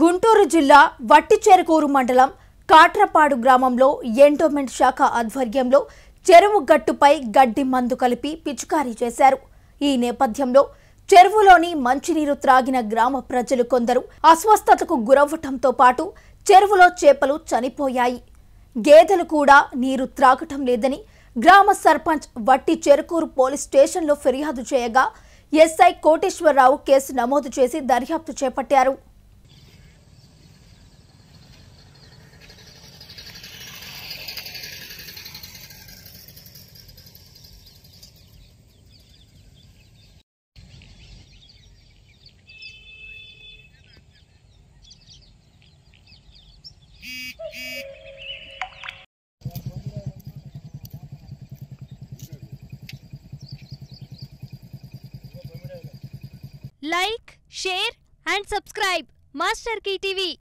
గుంటూరు జిల్లా వట్టిచెరకూరు మండలం కాట్రపాడు గ్రామంలో ఎండోమెంట్ శాఖ ఆధ్వర్యంలో చెరువు గట్టుపై గడ్డి మందు కలిపి పిచికారీ చేశారు ఈ నేపథ్యంలో చెరువులోని మంచినీరు త్రాగిన గ్రామ ప్రజలు కొందరు అస్వస్థతకు గురవ్వటంతో పాటు చెరువులో చేపలు చనిపోయాయి గేదెలు కూడా నీరు త్రాగటం లేదని గ్రామ సర్పంచ్ వట్టి చెరుకూరు పోలీస్ స్టేషన్లో ఫిర్యాదు చేయగా ఎస్ఐ కోటేశ్వరరావు కేసు నమోదు చేసి దర్యాప్తు చేపట్టారు like, share and subscribe. Master Key TV.